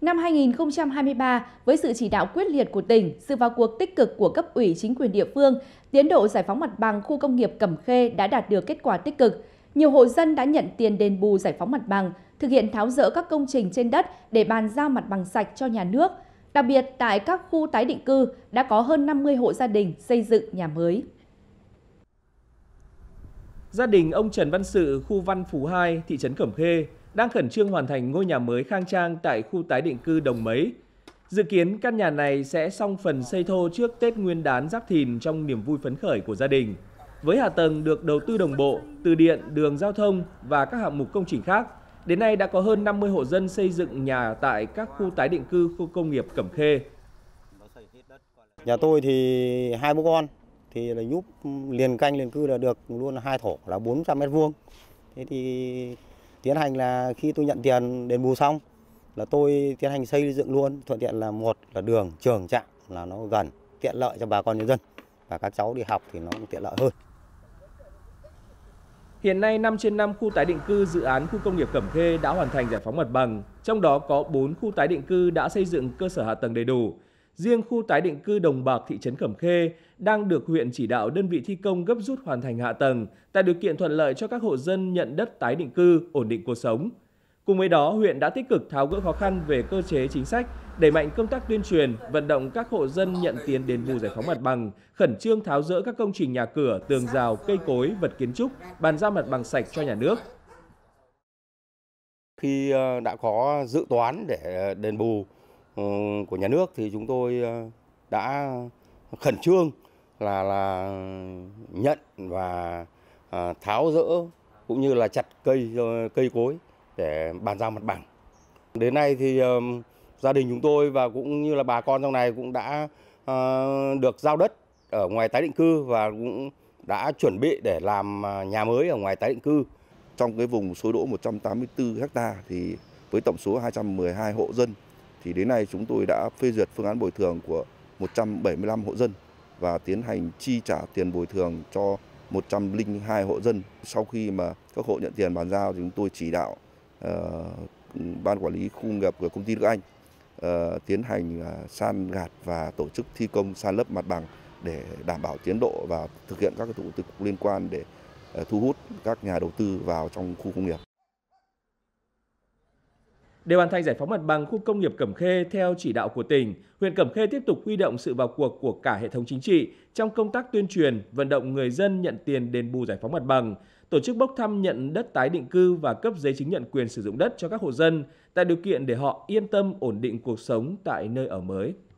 Năm 2023, với sự chỉ đạo quyết liệt của tỉnh, sự vào cuộc tích cực của cấp ủy chính quyền địa phương, tiến độ giải phóng mặt bằng khu công nghiệp Cẩm Khê đã đạt được kết quả tích cực. Nhiều hộ dân đã nhận tiền đền bù giải phóng mặt bằng, thực hiện tháo rỡ các công trình trên đất để bàn giao mặt bằng sạch cho nhà nước. Đặc biệt, tại các khu tái định cư đã có hơn 50 hộ gia đình xây dựng nhà mới. Gia đình ông Trần Văn Sự, khu Văn Phú 2, thị trấn Cẩm Khê, đang khẩn trương hoàn thành ngôi nhà mới khang trang tại khu tái định cư Đồng Mấy. Dự kiến căn nhà này sẽ xong phần xây thô trước Tết Nguyên đán Giáp Thìn trong niềm vui phấn khởi của gia đình. Với hạ tầng được đầu tư đồng bộ, từ điện, đường giao thông và các hạng mục công trình khác, đến nay đã có hơn 50 hộ dân xây dựng nhà tại các khu tái định cư khu công nghiệp Cẩm Khê. Nhà tôi thì hai bố con thì là nhúp liền canh liền cư là được luôn hai thổ là 400 mét vuông. Thế thì tiến hành là khi tôi nhận tiền đền bù xong là tôi tiến hành xây dựng luôn thuận tiện là một là đường trường trạm là nó gần tiện lợi cho bà con nhân dân và các cháu đi học thì nó cũng tiện lợi hơn. Hiện nay 5 trên 5 khu tái định cư dự án khu công nghiệp Cẩm Khê đã hoàn thành giải phóng mặt bằng, trong đó có 4 khu tái định cư đã xây dựng cơ sở hạ tầng đầy đủ, Riêng khu tái định cư Đồng Bạc thị trấn Cẩm Khê đang được huyện chỉ đạo đơn vị thi công gấp rút hoàn thành hạ tầng, tạo điều kiện thuận lợi cho các hộ dân nhận đất tái định cư ổn định cuộc sống. Cùng với đó, huyện đã tích cực tháo gỡ khó khăn về cơ chế chính sách, đẩy mạnh công tác tuyên truyền, vận động các hộ dân nhận tiền đền bù giải phóng mặt bằng, khẩn trương tháo rỡ các công trình nhà cửa, tường rào, cây cối, vật kiến trúc, bàn giao mặt bằng sạch cho nhà nước. Khi ờ, đã có dự toán để ờ, đền bù Ờ, của nhà nước thì chúng tôi ờ, đã khẩn trương là là nhận và ờ, tháo rỡ cũng như là chặt cây cây cối để bàn giao mặt bằng. Đến nay thì gia đình chúng tôi và cũng như là bà con trong này cũng đã được giao đất ở ngoài tái định cư và cũng đã chuẩn bị để làm nhà mới ở ngoài tái định cư. Trong cái vùng số đỗ 184 ha thì với tổng số 212 hộ dân thì đến nay chúng tôi đã phê duyệt phương án bồi thường của 175 hộ dân và tiến hành chi trả tiền bồi thường cho 102 hộ dân. Sau khi mà các hộ nhận tiền bàn giao thì chúng tôi chỉ đạo uh, ban quản lý khu nghiệp của công ty Đức Anh uh, tiến hành uh, san gạt và tổ chức thi công san lấp mặt bằng để đảm bảo tiến độ và thực hiện các thủ tục liên quan để uh, thu hút các nhà đầu tư vào trong khu công nghiệp. Để hoàn thành giải phóng mặt bằng khu công nghiệp Cẩm Khê theo chỉ đạo của tỉnh, huyện Cẩm Khê tiếp tục huy động sự vào cuộc của cả hệ thống chính trị trong công tác tuyên truyền, vận động người dân nhận tiền đền bù giải phóng mặt bằng, tổ chức bốc thăm nhận đất tái định cư và cấp giấy chứng nhận quyền sử dụng đất cho các hộ dân, tạo điều kiện để họ yên tâm ổn định cuộc sống tại nơi ở mới.